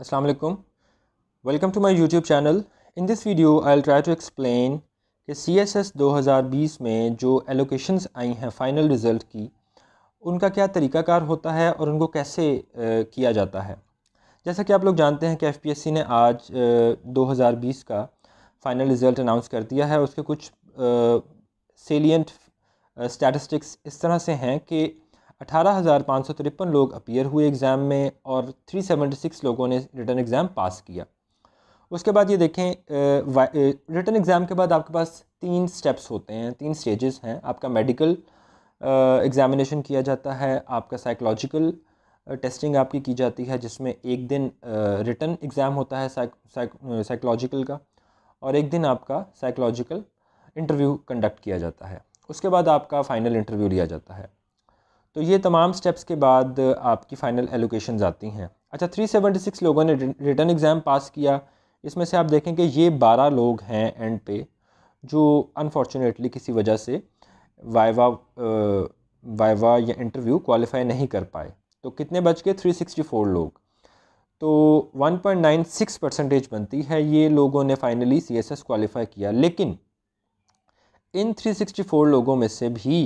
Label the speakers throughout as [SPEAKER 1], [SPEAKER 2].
[SPEAKER 1] Assalamu alaikum. Welcome to my YouTube channel. In this video, I'll try to explain कि CSS 2020 में जो allocations आई हैं final result की उनका क्या तरीकाकार होता है और उनको कैसे किया जाता है जैसा कि आप लोग जानते हैं कि एफ ने आज 2020 का फाइनल रिज़ल्ट अनाउंस कर दिया है उसके कुछ सेलियंट स्टैटिस्टिक्स इस तरह से हैं कि अठारह हज़ार पाँच सौ तिरपन लोग अपीयर हुए एग्ज़ाम में और थ्री सिक्स लोगों ने रिटर्न एग्ज़ाम पास किया उसके बाद ये देखें रिटर्न एग्ज़ाम के बाद आपके पास तीन स्टेप्स होते हैं तीन स्टेजेस हैं आपका मेडिकल एग्ज़ामिनेशन किया जाता है आपका साइकोलॉजिकल टेस्टिंग आपकी की जाती है जिसमें एक दिन रिटर्न एग्ज़ाम होता है साइकोलॉजिकल का और एक दिन आपका साइकोलॉजिकल इंटरव्यू कंडक्ट किया जाता है उसके बाद आपका फ़ाइनल इंटरव्यू लिया जाता है तो ये तमाम स्टेप्स के बाद आपकी फ़ाइनल एलोकेशन आती हैं अच्छा 376 लोगों ने रिटर्न एग्ज़ाम पास किया इसमें से आप देखें कि ये 12 लोग हैं एंड पे जो अनफॉर्चुनेटली किसी वजह से वाइवा वाइवा या इंटरव्यू क्वालिफाई नहीं कर पाए तो कितने बच गए 364 लोग तो 1.96 परसेंटेज बनती है ये लोगों ने finally C S S qualify किया लेकिन इन 364 लोगों में से भी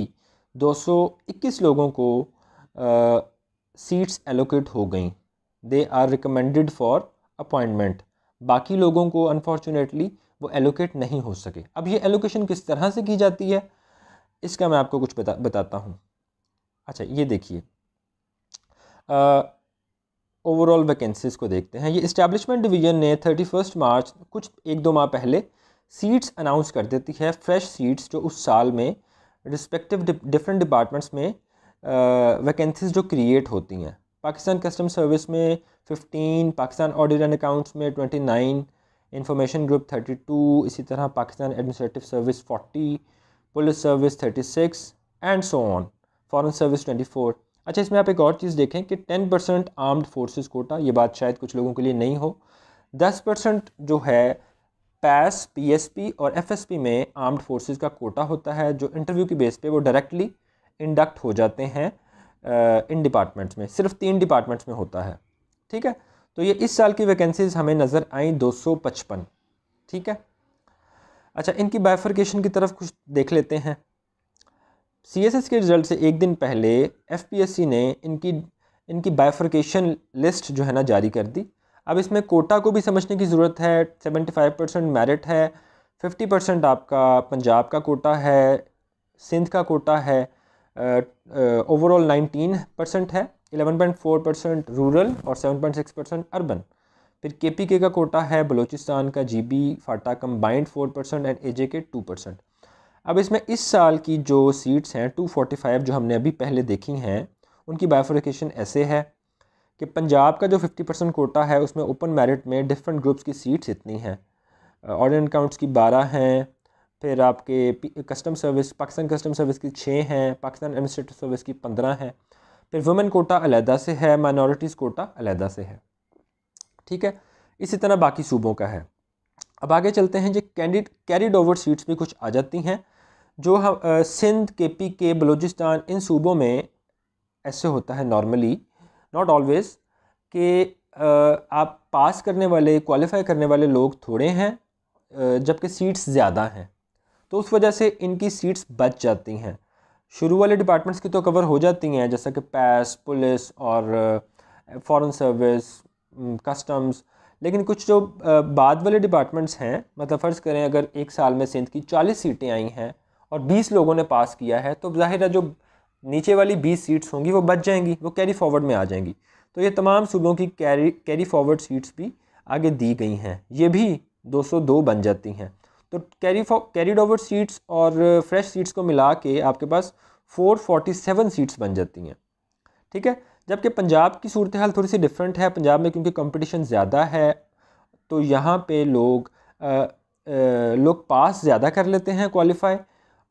[SPEAKER 1] 221 लोगों को सीट्स एलोकेट हो गई they are recommended for appointment बाकी लोगों को अनफॉर्चुनेटली वो एलोकेट नहीं हो सके अब ये एलोकेशन किस तरह से की जाती है इसका मैं आपको कुछ बता बताता हूँ अच्छा ये देखिए ओवरऑल वैकेंसीज़ को देखते हैं ये इस्टेब्लिशमेंट डिवीज़न ने थर्टी फर्स्ट मार्च कुछ एक दो माह पहले सीट्स अनाउंस कर देती है फ्रेश सीट्स जो उस साल में रिस्पेक्टिव डिफरेंट डिपार्टमेंट्स में वैकेंसीज uh, जो क्रिएट होती हैं पाकिस्तान कस्टम सर्विस में fifteen Pakistan audit and accounts में twenty nine information group thirty two इसी तरह Pakistan administrative service forty police service thirty six and so on foreign service twenty four अच्छा इसमें आप एक और चीज़ देखें कि ten percent armed forces quota ये बात शायद कुछ लोगों के लिए नहीं हो दस परसेंट जो है पैस पीएसपी और एफएसपी में आर्म्ड फोर्सेस का कोटा होता है जो इंटरव्यू की बेस पे वो डायरेक्टली इंडक्ट हो जाते हैं इन डिपार्टमेंट्स में सिर्फ तीन डिपार्टमेंट्स में होता है ठीक है तो ये इस साल की वैकेंसीज हमें नज़र आई 255 ठीक है अच्छा इनकी बाइफर्केशन की तरफ कुछ देख लेते हैं सी एस एस के रिज़ल्ट से एक दिन पहले एफ पी एस सी ने इनकी इनकी बाइफर्केशन लिस्ट जो है ना जारी कर दी अब इसमें कोटा को भी समझने की ज़रूरत है सेवेंटी फाइव परसेंट मेरिट है फिफ्टी परसेंट आपका पंजाब का कोटा है सिंध का कोटा है ओवरऑल नाइनटीन परसेंट है eleven point four percent rural और seven point six percent urban फिर के पी के का कोटा है बलूचिस्तान का G B FATA combined four percent and A J K two percent अब इसमें इस साल की जो सीट्स हैं टू फोर्टी फाइव जो हमने अभी पहले देखी हैं उनकी बायोफोरिकेशन ऐसे है कि पंजाब का जो 50 परसेंट कोटा है उसमें ओपन मेरिट में डिफरेंट ग्रुप्स की सीट्स इतनी हैं ऑर्डिनेंट काउंट्स की बारह हैं फिर आपके custom service Pakistan custom service की छः हैं पाकिस्तान एडमिनिस्ट्रेटिव सर्विस की पंद्रह हैं फिर वुमेन कोटा अलहदा से है माइनॉरिटीज़ कोटा अलहदा से है ठीक है इसी तरह बाकी सूबों का है अब आगे चलते हैं जो कैंडिड कैरिड ओवर सीट्स भी कुछ आ जाती हैं जो हम सिंध के पी के बलूचिस्तान इन सूबों में ऐसे होता है नॉर्मली नॉट ऑलवेज कि आप पास करने वाले क्वालिफाई करने वाले लोग थोड़े हैं जबकि सीट्स ज़्यादा हैं तो उस वजह से इनकी सीट्स बच जाती हैं शुरू वाले डिपार्टमेंट्स की तो कवर हो जाती हैं जैसा कि पैस पुलिस और फॉरेन सर्विस कस्टम्स लेकिन कुछ जो बाद वाले डिपार्टमेंट्स हैं मतलब फ़र्ज़ करें अगर एक साल में सिंध की चालीस सीटें आई हैं और बीस लोगों ने पास किया है तो ज़ाहिर है जो नीचे वाली बीस सीट्स होंगी वो बच जाएंगी वो कैरी फॉरवर्ड में आ जाएंगी तो ये तमाम सूबों की कैरी कैरी फॉरवर्ड सीट्स भी आगे दी गई हैं ये भी 202 बन जाती हैं तो कैरी कैरीड ओवर सीट्स और फ्रेश सीट्स को मिला के आपके पास 447 सीट्स बन जाती हैं ठीक है जबकि पंजाब की सूरत हाल थोड़ी सी डिफरेंट है पंजाब में क्योंकि कंपटीशन ज़्यादा है तो यहाँ पे लोग आ, आ, लोग पास ज़्यादा कर लेते हैं क्वालिफाई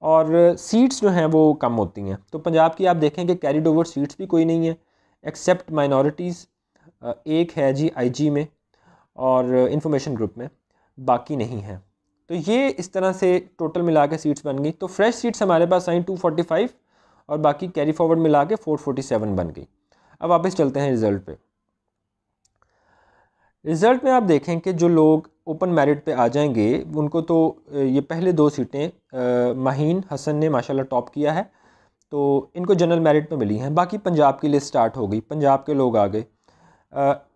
[SPEAKER 1] और सीट्स जो हैं वो कम होती हैं तो पंजाब की आप देखें कि कैरिड ओवर सीट्स भी कोई नहीं है एक्सेप्ट माइनॉरिटीज़ एक है जी आईजी में और इंफॉर्मेशन ग्रुप में बाकी नहीं है तो ये इस तरह से टोटल मिला के सीट्स बन गई तो फ्रेश सीट्स हमारे पास आई टू फोर्टी फाइव और बाकी कैरी फॉरवर्ड मिला के फोर फोर्टी सेवन बन गई अब वापस चलते हैं रिज़ल्ट पे रिज़ल्ट में आप देखें कि जो लोग ओपन मेरिट पे आ जाएंगे उनको तो ये पहले दो सीटें माहीन हसन ने माशाल्लाह टॉप किया है तो इनको जनरल मेरिट में मिली हैं बाकी पंजाब की लिस्ट स्टार्ट हो गई पंजाब के लोग आ गए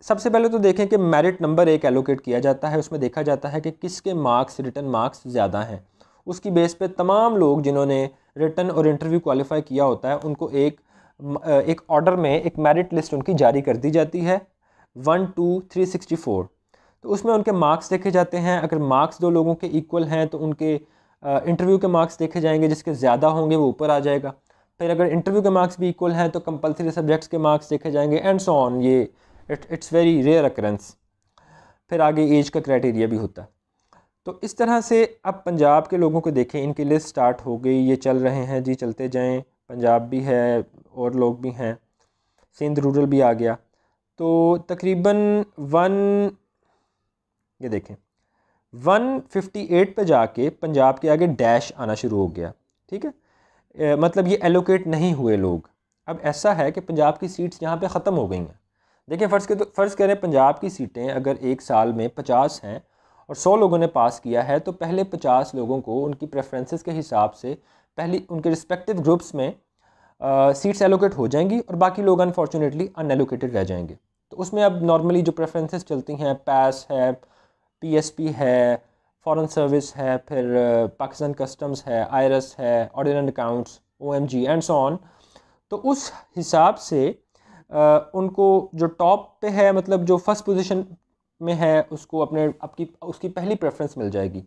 [SPEAKER 1] सबसे पहले तो देखें कि मेरिट नंबर एक एलोकेट किया जाता है उसमें देखा जाता है कि किसके मार्क्स रिटर्न मार्क्स ज़्यादा हैं उसकी बेस पर तमाम लोग जिन्होंने रिटर्न और इंटरव्यू क्वालिफाई किया होता है उनको एक एक ऑर्डर में एक मेरिट लिस्ट उनकी जारी कर दी जाती है one to three sixty four तो उसमें उनके मार्क्स देखे जाते हैं अगर मार्क्स दो लोगों के इक्वल हैं तो उनके इंटरव्यू के मार्क्स देखे जाएंगे जिसके ज़्यादा होंगे वो ऊपर आ जाएगा फिर अगर इंटरव्यू के मार्क्स भी इक्वल हैं तो कंपलसरी सब्जेक्ट्स के मार्क्स देखे जाएंगे एंड सो ऑन ये इट्स वेरी रेयर अक्रेंस फिर आगे एज का क्राइटेरिया भी होता तो इस तरह से अब पंजाब के लोगों को देखें इनकी लिस्ट स्टार्ट हो गई ये चल रहे हैं जी चलते जाएँ पंजाब भी है और लोग भी हैं सिंध रूरल भी आ गया तो तकरीबन वन ये देखें वन फिफ्टी एट पर जाके पंजाब के आगे डैश आना शुरू हो गया ठीक है मतलब ये एलोकेट नहीं हुए लोग अब ऐसा है कि पंजाब की सीट्स यहाँ पे ख़त्म हो गई हैं देखिए फ़र्ज़ के तो फ़र्ज़ करें पंजाब की सीटें अगर एक साल में पचास हैं और सौ लोगों ने पास किया है तो पहले पचास लोगों को उनकी प्रेफरेंसेस के हिसाब से पहली उनके रिस्पेक्टिव ग्रुप्स में आ, सीट्स एलोकेट हो जाएंगी और बाकी लोग अनफॉर्चुनेटली अनएलोकेटेड रह जाएंगे तो उसमें अब नॉर्मली जो प्रेफरेंसेस चलती हैं पैस है पीएसपी है फॉरेन सर्विस है फिर पाकिस्तान कस्टम्स है आयरस है audit and accounts O M G and so on तो उस हिसाब से आ, उनको जो टॉप पे है मतलब जो फर्स्ट पोजीशन में है उसको अपने आपकी उसकी पहली प्रेफरेंस मिल जाएगी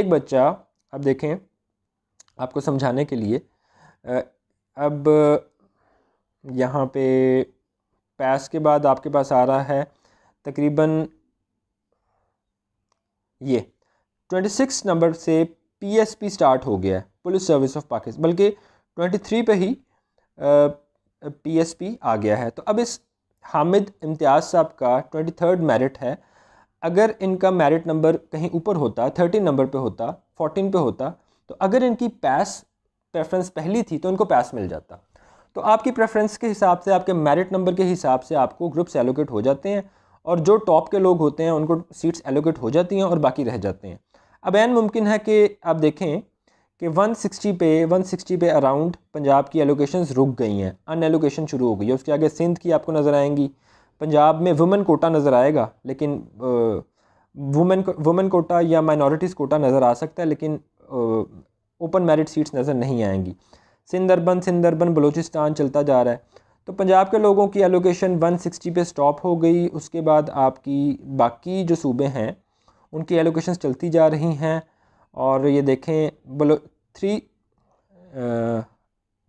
[SPEAKER 1] एक बच्चा अब देखें आपको समझाने के लिए अब यहाँ पे पैस के बाद आपके पास आ रहा है तकरीबन ये 26 नंबर से पीएसपी स्टार्ट हो गया है पुलिस सर्विस ऑफ पाकिस्तान बल्कि 23 पे ही पीएसपी आ गया है तो अब इस हामिद इम्तियाज़ साहब का ट्वेंटी थर्ड मेरिट है अगर इनका मेरिट नंबर कहीं ऊपर होता थर्टीन नंबर पे होता फोर्टीन पे होता तो अगर इनकी पैस प्रेफरेंस पहली थी तो इनको पैस मिल जाता तो आपकी प्रेफरेंस के हिसाब से आपके मेरिट नंबर के हिसाब से आपको ग्रुप्स एलोकेट हो जाते हैं और जो टॉप के लोग होते हैं उनको सीट्स एलोकेट हो जाती हैं और बाकी रह जाते हैं अब एन मुमकिन है कि आप देखें कि 160 पे 160 पे अराउंड पंजाब की एलोकेशन रुक गई हैं अन एलोकेशन शुरू हो गई है उसके आगे सिंध की आपको नज़र आएंगी पंजाब में वुमेन कोटा नज़र आएगा लेकिन वुमेन वुमेन कोटा या माइनॉरिटीज़ कोटा नज़र आ सकता है लेकिन ओपन मेरिट सीट्स नज़र नहीं आएंगी सिंदरबन सिंदरबन बलूचिस्तान चलता जा रहा है तो पंजाब के लोगों की एलोकेशन 160 पे स्टॉप हो गई उसके बाद आपकी बाकी जो सूबे हैं उनकी एलोकेशन चलती जा रही हैं और ये देखें below three uh,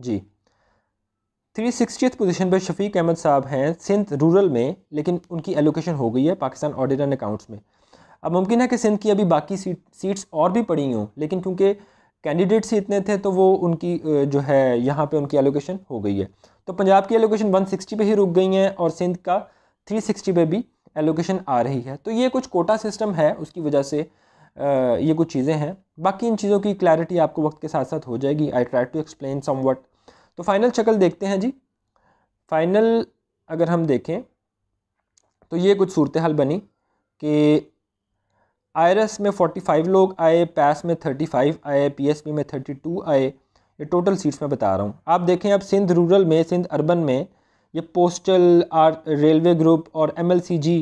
[SPEAKER 1] G three sixty position पर शफीक अहमद साहब हैं सिंध रूरल में लेकिन उनकी एलोकेशन हो गई है पाकिस्तान ऑडिट एंड अकाउंट्स में अब मुमकिन है कि सिंध की अभी बाकी सीट सीट्स और भी पड़ी हों लेकिन क्योंकि कैंडिडेट्स ही इतने थे तो वो उनकी जो है यहाँ पे उनकी एलोकेशन हो गई है तो पंजाब की एलोकेशन 160 पे ही रुक गई हैं और सिंध का 360 पे भी एलोकेशन आ रही है तो ये कुछ कोटा सिस्टम है उसकी वजह से ये कुछ चीज़ें हैं बाकी इन चीज़ों की क्लैरिटी आपको वक्त के साथ साथ हो जाएगी I try to explain some तो फाइनल शक्ल देखते हैं जी फाइनल अगर हम देखें तो ये कुछ सूरत हाल बनी कि आईआरएस में 45 लोग आए पैस में 35 आए पीएसपी में 32 आए ये टोटल सीट्स में बता रहा हूँ आप देखें अब सिंध रूरल में सिंध अर्बन में ये पोस्टल आर रेलवे ग्रुप और जी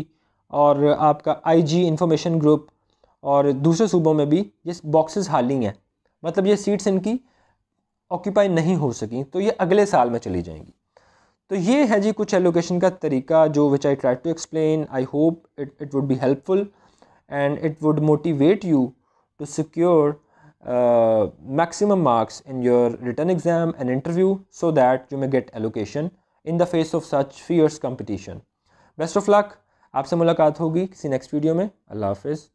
[SPEAKER 1] और आपका जी इंफॉर्मेशन ग्रुप और दूसरे सूबों में भी ये बॉक्सेस हाली हैं मतलब ये सीट्स इनकी ऑक्यूपाई नहीं हो सकें तो ये अगले साल में चली जाएंगी तो ये है जी कुछ एलोकेशन का तरीका जो which I try to explain I hope it it would be helpful and it would motivate you to secure uh, maximum marks in your written exam and interview so that you may get allocation in the face of such fierce competition. Best of luck. आपसे मुलाकात होगी किसी next video. में अल्लाह